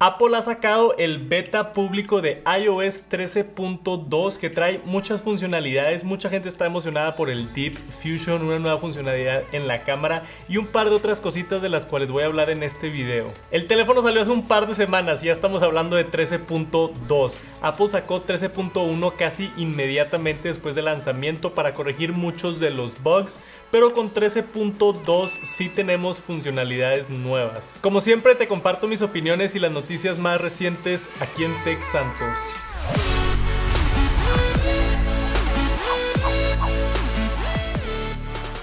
Apple ha sacado el beta público de iOS 13.2 que trae muchas funcionalidades. Mucha gente está emocionada por el Deep Fusion, una nueva funcionalidad en la cámara y un par de otras cositas de las cuales voy a hablar en este video. El teléfono salió hace un par de semanas y ya estamos hablando de 13.2. Apple sacó 13.1 casi inmediatamente después del lanzamiento para corregir muchos de los bugs, pero con 13.2 sí tenemos funcionalidades nuevas. Como siempre te comparto mis opiniones y las noticias más recientes aquí en Tech Santos.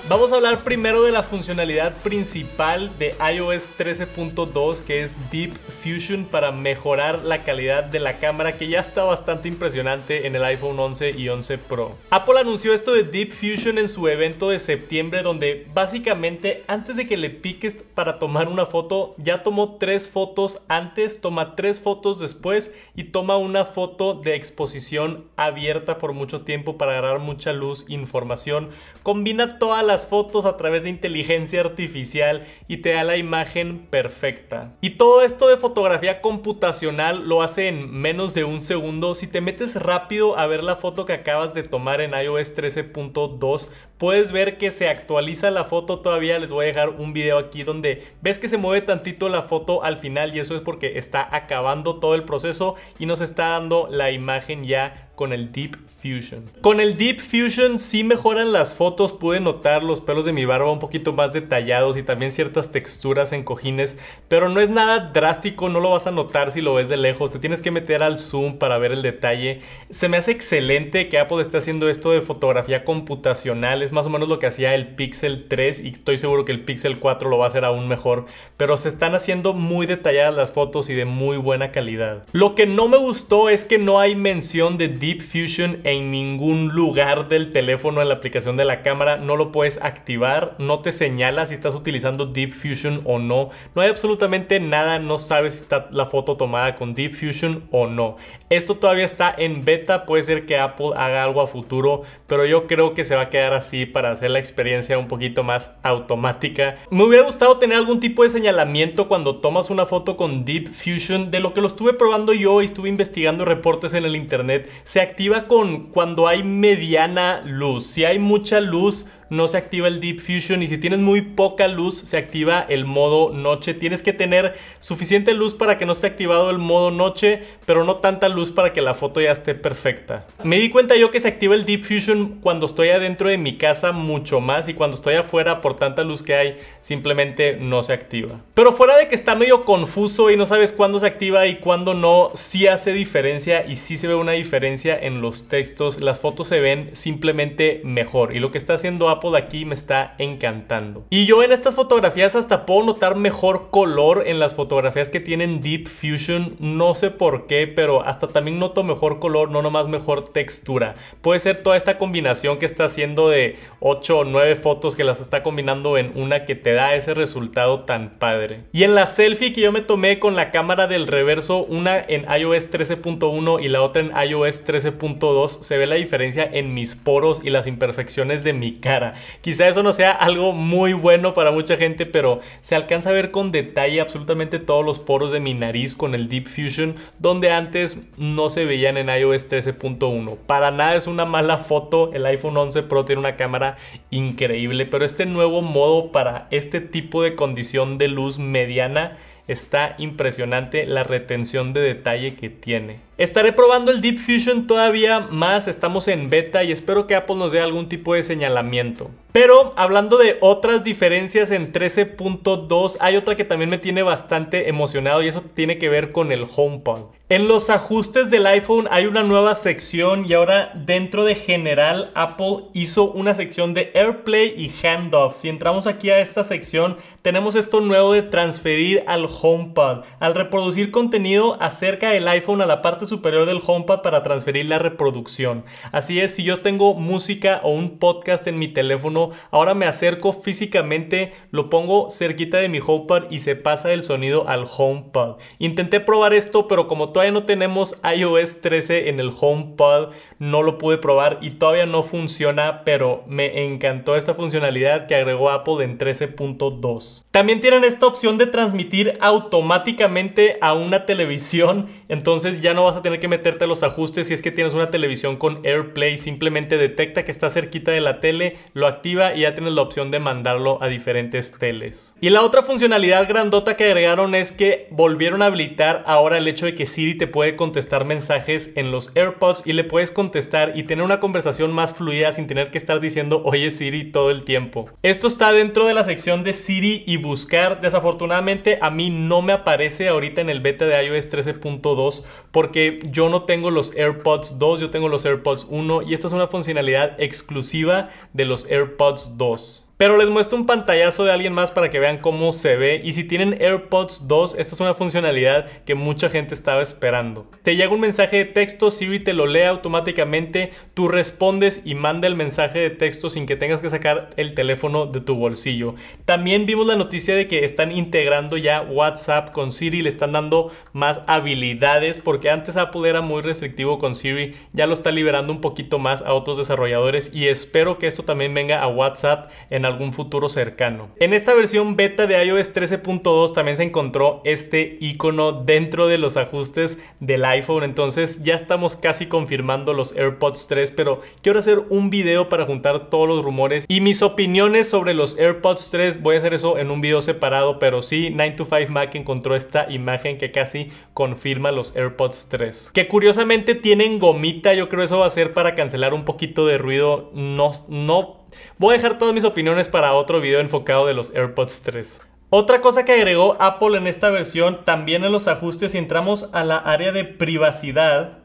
Vamos a hablar primero de la funcionalidad principal de iOS 13.2 que es Deep Fusion para mejorar la calidad de la cámara que ya está bastante impresionante en el iPhone 11 y 11 Pro. Apple anunció esto de Deep Fusion en su evento de septiembre donde básicamente antes de que le piques para tomar una foto ya tomó tres fotos antes, toma tres fotos después y toma una foto de exposición abierta por mucho tiempo para agarrar mucha luz, información, combina todas las fotos a través de inteligencia artificial y te da la imagen perfecta. Y todo esto de fotografía computacional lo hace en menos de un segundo. Si te metes rápido a ver la foto que acabas de tomar en iOS 13.2, puedes ver que se actualiza la foto todavía. Les voy a dejar un video aquí donde ves que se mueve tantito la foto al final y eso es porque está acabando todo el proceso y nos está dando la imagen ya con el Deep Fusion. Con el Deep Fusion sí mejoran las fotos, pude notar los pelos de mi barba un poquito más detallados y también ciertas texturas en cojines, pero no es nada drástico, no lo vas a notar si lo ves de lejos, te tienes que meter al zoom para ver el detalle. Se me hace excelente que Apple esté haciendo esto de fotografía computacional, es más o menos lo que hacía el Pixel 3 y estoy seguro que el Pixel 4 lo va a hacer aún mejor, pero se están haciendo muy detalladas las fotos y de muy buena calidad. Lo que no me gustó es que no hay mención de Deep Fusion en ningún lugar del teléfono en la aplicación de la cámara. No lo puedes activar, no te señala si estás utilizando Deep Fusion o no. No hay absolutamente nada, no sabes si está la foto tomada con Deep Fusion o no. Esto todavía está en beta, puede ser que Apple haga algo a futuro, pero yo creo que se va a quedar así para hacer la experiencia un poquito más automática. Me hubiera gustado tener algún tipo de señalamiento cuando tomas una foto con Deep Fusion. De lo que lo estuve probando yo y estuve investigando reportes en el internet, se activa con cuando hay mediana luz. Si hay mucha luz, no se activa el Deep Fusion y si tienes muy poca luz se activa el modo noche. Tienes que tener suficiente luz para que no esté activado el modo noche, pero no tanta luz para que la foto ya esté perfecta. Me di cuenta yo que se activa el Deep Fusion cuando estoy adentro de mi casa mucho más y cuando estoy afuera por tanta luz que hay simplemente no se activa. Pero fuera de que está medio confuso y no sabes cuándo se activa y cuándo no, si hace diferencia y si se ve una diferencia en los textos. Las fotos se ven simplemente mejor y lo que está haciendo de aquí me está encantando. Y yo en estas fotografías hasta puedo notar mejor color en las fotografías que tienen Deep Fusion. No sé por qué, pero hasta también noto mejor color, no nomás mejor textura. Puede ser toda esta combinación que está haciendo de 8 o 9 fotos que las está combinando en una que te da ese resultado tan padre. Y en la selfie que yo me tomé con la cámara del reverso, una en iOS 13.1 y la otra en iOS 13.2, se ve la diferencia en mis poros y las imperfecciones de mi cara. Quizá eso no sea algo muy bueno para mucha gente, pero se alcanza a ver con detalle absolutamente todos los poros de mi nariz con el Deep Fusion, donde antes no se veían en iOS 13.1. Para nada es una mala foto, el iPhone 11 Pro tiene una cámara increíble, pero este nuevo modo para este tipo de condición de luz mediana está impresionante la retención de detalle que tiene. Estaré probando el Deep Fusion todavía más, estamos en beta y espero que Apple nos dé algún tipo de señalamiento. Pero hablando de otras diferencias en 13.2, hay otra que también me tiene bastante emocionado y eso tiene que ver con el HomePod. En los ajustes del iPhone hay una nueva sección y ahora dentro de general Apple hizo una sección de AirPlay y Handoff. Si entramos aquí a esta sección tenemos esto nuevo de transferir al HomePod. Al reproducir contenido acerca del iPhone a la parte superior del HomePad para transferir la reproducción. Así es, si yo tengo música o un podcast en mi teléfono, ahora me acerco físicamente, lo pongo cerquita de mi HomePad y se pasa el sonido al HomePad. Intenté probar esto, pero como todavía no tenemos iOS 13 en el HomePad, no lo pude probar y todavía no funciona, pero me encantó esta funcionalidad que agregó Apple en 13.2. También tienen esta opción de transmitir automáticamente a una televisión, entonces ya no vas a tener que meterte los ajustes si es que tienes una televisión con AirPlay. Simplemente detecta que está cerquita de la tele, lo activa y ya tienes la opción de mandarlo a diferentes teles. Y la otra funcionalidad grandota que agregaron es que volvieron a habilitar ahora el hecho de que Siri te puede contestar mensajes en los AirPods y le puedes contestar y tener una conversación más fluida sin tener que estar diciendo oye Siri todo el tiempo. Esto está dentro de la sección de Siri y buscar. Desafortunadamente a mí no me aparece ahorita en el beta de iOS 13.2 porque yo no tengo los AirPods 2, yo tengo los AirPods 1 y esta es una funcionalidad exclusiva de los AirPods 2. Pero les muestro un pantallazo de alguien más para que vean cómo se ve. Y si tienen AirPods 2, esta es una funcionalidad que mucha gente estaba esperando. Te llega un mensaje de texto, Siri te lo lee automáticamente, tú respondes y manda el mensaje de texto sin que tengas que sacar el teléfono de tu bolsillo. También vimos la noticia de que están integrando ya WhatsApp con Siri, le están dando más habilidades porque antes Apple era muy restrictivo con Siri, ya lo está liberando un poquito más a otros desarrolladores y espero que esto también venga a WhatsApp en algún futuro cercano. En esta versión beta de iOS 13.2 también se encontró este icono dentro de los ajustes del iPhone, entonces ya estamos casi confirmando los AirPods 3, pero quiero hacer un video para juntar todos los rumores y mis opiniones sobre los AirPods 3, voy a hacer eso en un video separado, pero sí, 9to5Mac encontró esta imagen que casi confirma los AirPods 3, que curiosamente tienen gomita, yo creo eso va a ser para cancelar un poquito de ruido, no, no Voy a dejar todas mis opiniones para otro video enfocado de los AirPods 3. Otra cosa que agregó Apple en esta versión, también en los ajustes, si entramos a la área de privacidad,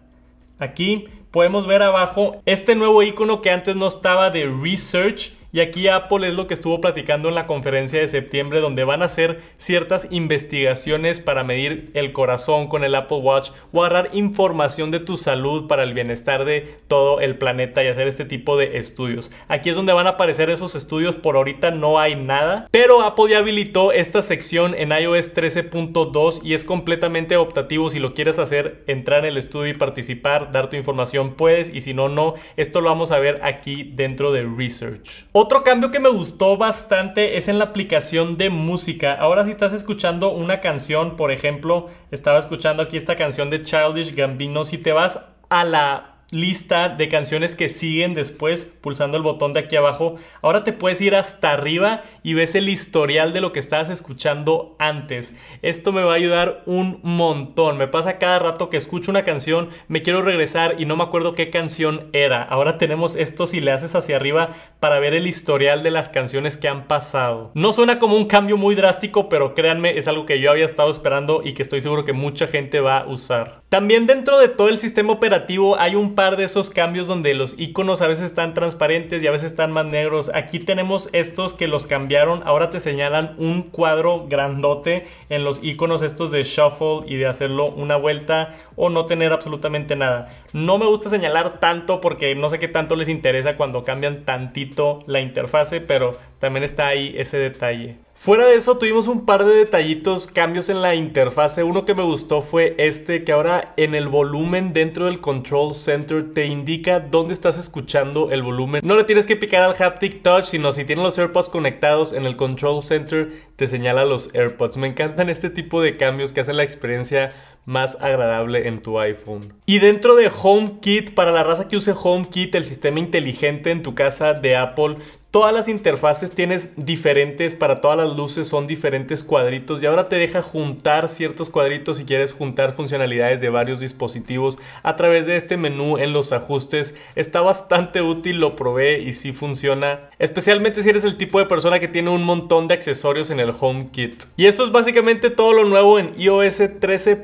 aquí podemos ver abajo este nuevo icono que antes no estaba de Research. Y aquí Apple es lo que estuvo platicando en la conferencia de septiembre, donde van a hacer ciertas investigaciones para medir el corazón con el Apple Watch, guardar información de tu salud para el bienestar de todo el planeta y hacer este tipo de estudios. Aquí es donde van a aparecer esos estudios, por ahorita no hay nada, pero Apple ya habilitó esta sección en iOS 13.2 y es completamente optativo si lo quieres hacer, entrar en el estudio y participar, dar tu información puedes y si no, no. Esto lo vamos a ver aquí dentro de Research. Otro cambio que me gustó bastante es en la aplicación de música. Ahora si estás escuchando una canción, por ejemplo, estaba escuchando aquí esta canción de Childish Gambino, si te vas a la lista de canciones que siguen después pulsando el botón de aquí abajo. Ahora te puedes ir hasta arriba y ves el historial de lo que estabas escuchando antes. Esto me va a ayudar un montón. Me pasa cada rato que escucho una canción, me quiero regresar y no me acuerdo qué canción era. Ahora tenemos esto si le haces hacia arriba para ver el historial de las canciones que han pasado. No suena como un cambio muy drástico, pero créanme, es algo que yo había estado esperando y que estoy seguro que mucha gente va a usar. También dentro de todo el sistema operativo hay un de esos cambios donde los iconos a veces están transparentes y a veces están más negros. Aquí tenemos estos que los cambiaron. Ahora te señalan un cuadro grandote en los iconos estos de shuffle y de hacerlo una vuelta o no tener absolutamente nada. No me gusta señalar tanto porque no sé qué tanto les interesa cuando cambian tantito la interfase, pero también está ahí ese detalle. Fuera de eso, tuvimos un par de detallitos, cambios en la interfase. Uno que me gustó fue este, que ahora en el volumen dentro del Control Center te indica dónde estás escuchando el volumen. No le tienes que picar al Haptic Touch, sino si tienes los AirPods conectados en el Control Center te señala los AirPods. Me encantan este tipo de cambios que hacen la experiencia más agradable en tu iPhone. Y dentro de HomeKit, para la raza que use HomeKit, el sistema inteligente en tu casa de Apple, Todas las interfaces tienes diferentes, para todas las luces son diferentes cuadritos y ahora te deja juntar ciertos cuadritos si quieres juntar funcionalidades de varios dispositivos a través de este menú en los ajustes. Está bastante útil, lo probé y sí funciona, especialmente si eres el tipo de persona que tiene un montón de accesorios en el HomeKit. Y eso es básicamente todo lo nuevo en iOS 13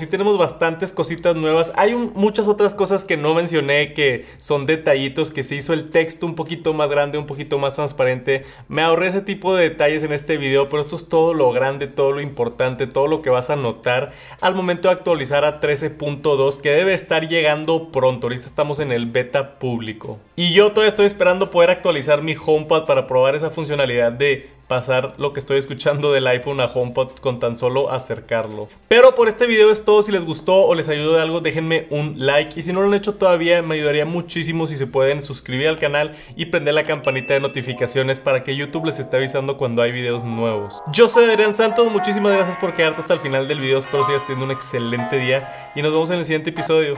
y tenemos bastantes cositas nuevas. Hay muchas otras cosas que no mencioné que son detallitos, que se hizo el texto un poquito más grande, un poquito más transparente. Me ahorré ese tipo de detalles en este video, pero esto es todo lo grande, todo lo importante, todo lo que vas a notar al momento de actualizar a 13.2 que debe estar llegando pronto. Ahorita estamos en el beta público. Y yo todavía estoy esperando poder actualizar mi HomePad para probar esa funcionalidad de pasar lo que estoy escuchando del iPhone a HomePod con tan solo acercarlo. Pero por este video es todo, si les gustó o les ayudó de algo déjenme un like y si no lo han hecho todavía me ayudaría muchísimo si se pueden suscribir al canal y prender la campanita de notificaciones para que YouTube les esté avisando cuando hay videos nuevos. Yo soy Adrián Santos, muchísimas gracias por quedarte hasta el final del video, espero sigas teniendo un excelente día y nos vemos en el siguiente episodio.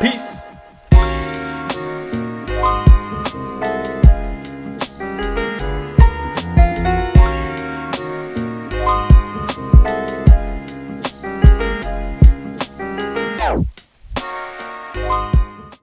Peace.